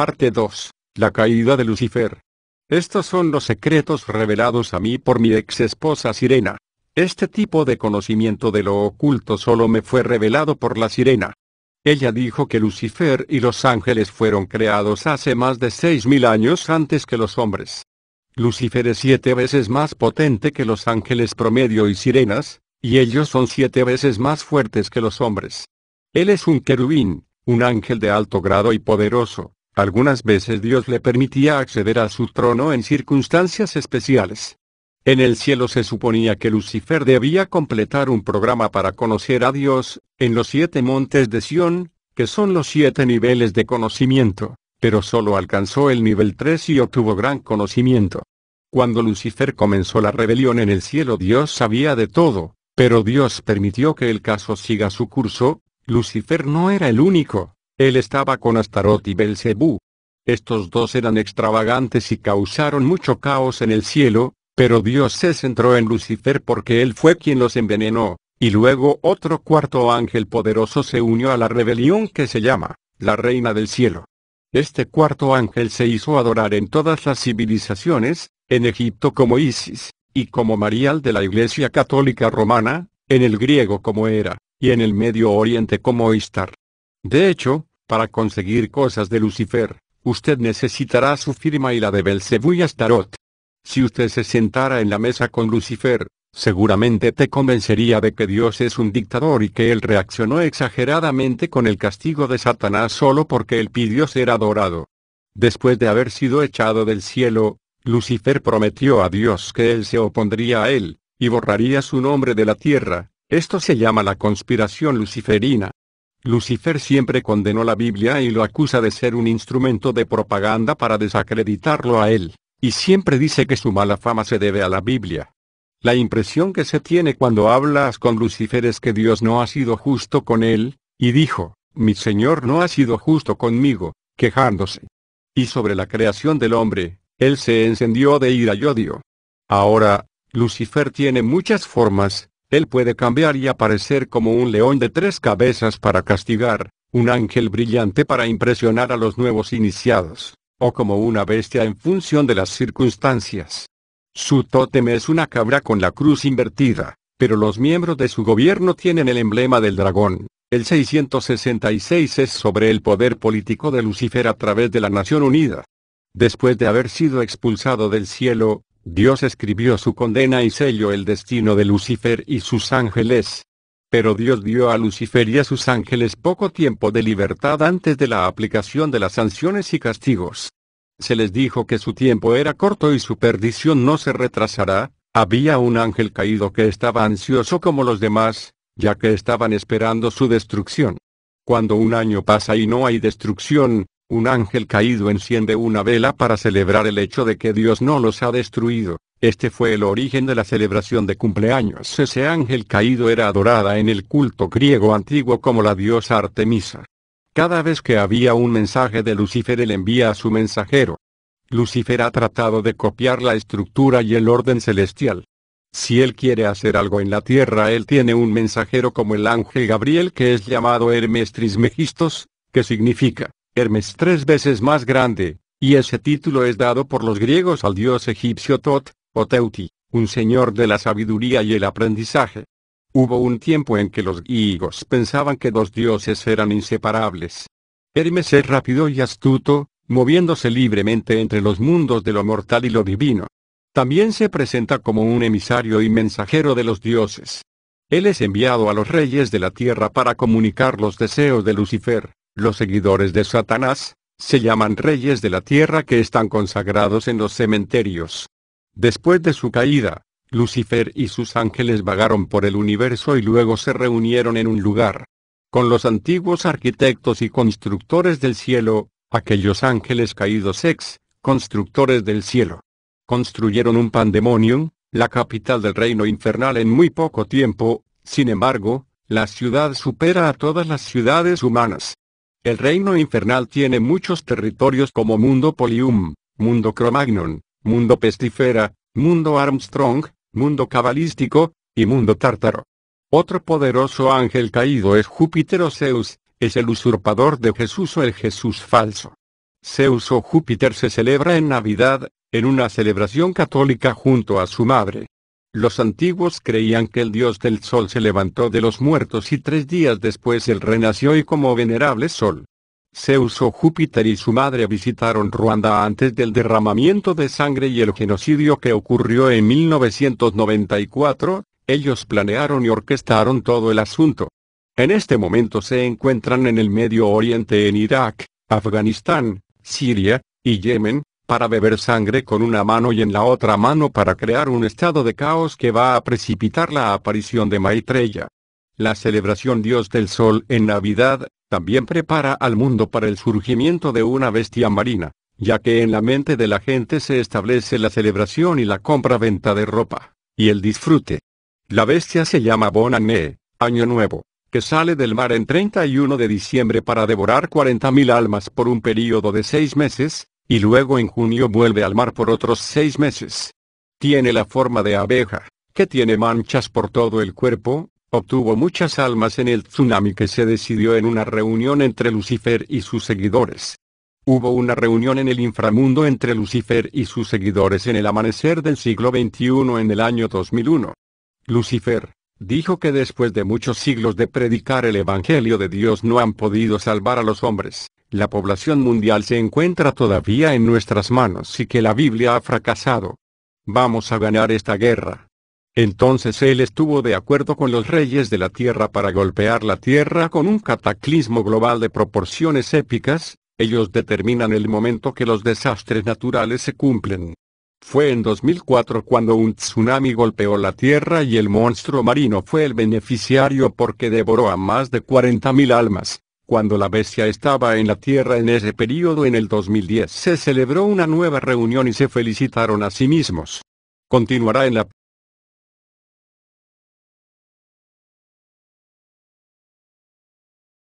Parte 2. La caída de Lucifer. Estos son los secretos revelados a mí por mi ex esposa Sirena. Este tipo de conocimiento de lo oculto solo me fue revelado por la Sirena. Ella dijo que Lucifer y los ángeles fueron creados hace más de 6.000 años antes que los hombres. Lucifer es siete veces más potente que los ángeles promedio y sirenas, y ellos son siete veces más fuertes que los hombres. Él es un querubín, un ángel de alto grado y poderoso, algunas veces Dios le permitía acceder a su trono en circunstancias especiales. En el cielo se suponía que Lucifer debía completar un programa para conocer a Dios, en los siete montes de Sión, que son los siete niveles de conocimiento, pero solo alcanzó el nivel 3 y obtuvo gran conocimiento. Cuando Lucifer comenzó la rebelión en el cielo Dios sabía de todo, pero Dios permitió que el caso siga su curso, Lucifer no era el único, él estaba con Astarot y Belcebú. Estos dos eran extravagantes y causaron mucho caos en el cielo, pero Dios se centró en Lucifer porque él fue quien los envenenó, y luego otro cuarto ángel poderoso se unió a la rebelión que se llama, la Reina del Cielo. Este cuarto ángel se hizo adorar en todas las civilizaciones, en Egipto como Isis, y como Marial de la Iglesia Católica Romana, en el griego como Era, y en el Medio Oriente como Istar. De hecho, para conseguir cosas de Lucifer, usted necesitará su firma y la de Belzebú y Astaroth. Si usted se sentara en la mesa con Lucifer, seguramente te convencería de que Dios es un dictador y que él reaccionó exageradamente con el castigo de Satanás solo porque él pidió ser adorado. Después de haber sido echado del cielo, Lucifer prometió a Dios que él se opondría a él, y borraría su nombre de la tierra. Esto se llama la conspiración luciferina. Lucifer siempre condenó la Biblia y lo acusa de ser un instrumento de propaganda para desacreditarlo a él, y siempre dice que su mala fama se debe a la Biblia. La impresión que se tiene cuando hablas con Lucifer es que Dios no ha sido justo con él, y dijo, mi Señor no ha sido justo conmigo, quejándose. Y sobre la creación del hombre, él se encendió de ira y odio. Ahora, Lucifer tiene muchas formas, él puede cambiar y aparecer como un león de tres cabezas para castigar, un ángel brillante para impresionar a los nuevos iniciados, o como una bestia en función de las circunstancias. Su tótem es una cabra con la cruz invertida, pero los miembros de su gobierno tienen el emblema del dragón. El 666 es sobre el poder político de Lucifer a través de la Nación Unida. Después de haber sido expulsado del cielo, Dios escribió su condena y selló el destino de Lucifer y sus ángeles. Pero Dios dio a Lucifer y a sus ángeles poco tiempo de libertad antes de la aplicación de las sanciones y castigos. Se les dijo que su tiempo era corto y su perdición no se retrasará. Había un ángel caído que estaba ansioso como los demás, ya que estaban esperando su destrucción. Cuando un año pasa y no hay destrucción, un ángel caído enciende una vela para celebrar el hecho de que Dios no los ha destruido. Este fue el origen de la celebración de cumpleaños. Ese ángel caído era adorada en el culto griego antiguo como la diosa Artemisa. Cada vez que había un mensaje de Lucifer él envía a su mensajero. Lucifer ha tratado de copiar la estructura y el orden celestial. Si él quiere hacer algo en la tierra, él tiene un mensajero como el ángel Gabriel que es llamado Hermes Trismegistos, que significa Hermes tres veces más grande, y ese título es dado por los griegos al dios egipcio Tot, o Teuti, un señor de la sabiduría y el aprendizaje. Hubo un tiempo en que los griegos pensaban que dos dioses eran inseparables. Hermes es rápido y astuto, moviéndose libremente entre los mundos de lo mortal y lo divino. También se presenta como un emisario y mensajero de los dioses. Él es enviado a los reyes de la tierra para comunicar los deseos de Lucifer. Los seguidores de Satanás, se llaman reyes de la tierra que están consagrados en los cementerios. Después de su caída, Lucifer y sus ángeles vagaron por el universo y luego se reunieron en un lugar. Con los antiguos arquitectos y constructores del cielo, aquellos ángeles caídos ex, constructores del cielo. Construyeron un pandemonium, la capital del reino infernal en muy poco tiempo, sin embargo, la ciudad supera a todas las ciudades humanas. El reino infernal tiene muchos territorios como Mundo Polium, Mundo Cromagnon, Mundo Pestifera, Mundo Armstrong, Mundo Cabalístico, y Mundo Tártaro. Otro poderoso ángel caído es Júpiter o Zeus, es el usurpador de Jesús o el Jesús falso. Zeus o Júpiter se celebra en Navidad, en una celebración católica junto a su madre. Los antiguos creían que el dios del sol se levantó de los muertos y tres días después él renació y como venerable sol. Zeus o Júpiter y su madre visitaron Ruanda antes del derramamiento de sangre y el genocidio que ocurrió en 1994, ellos planearon y orquestaron todo el asunto. En este momento se encuentran en el Medio Oriente en Irak, Afganistán, Siria, y Yemen, para beber sangre con una mano y en la otra mano para crear un estado de caos que va a precipitar la aparición de Maitreya. La celebración Dios del Sol en Navidad, también prepara al mundo para el surgimiento de una bestia marina, ya que en la mente de la gente se establece la celebración y la compra-venta de ropa, y el disfrute. La bestia se llama Bonané, Año Nuevo, que sale del mar en 31 de diciembre para devorar 40.000 almas por un período de seis meses, y luego en junio vuelve al mar por otros seis meses. Tiene la forma de abeja, que tiene manchas por todo el cuerpo, obtuvo muchas almas en el tsunami que se decidió en una reunión entre Lucifer y sus seguidores. Hubo una reunión en el inframundo entre Lucifer y sus seguidores en el amanecer del siglo XXI en el año 2001. Lucifer, Dijo que después de muchos siglos de predicar el Evangelio de Dios no han podido salvar a los hombres, la población mundial se encuentra todavía en nuestras manos y que la Biblia ha fracasado. Vamos a ganar esta guerra. Entonces él estuvo de acuerdo con los reyes de la tierra para golpear la tierra con un cataclismo global de proporciones épicas, ellos determinan el momento que los desastres naturales se cumplen. Fue en 2004 cuando un tsunami golpeó la Tierra y el monstruo marino fue el beneficiario porque devoró a más de 40.000 almas. Cuando la bestia estaba en la Tierra en ese periodo en el 2010 se celebró una nueva reunión y se felicitaron a sí mismos. Continuará en la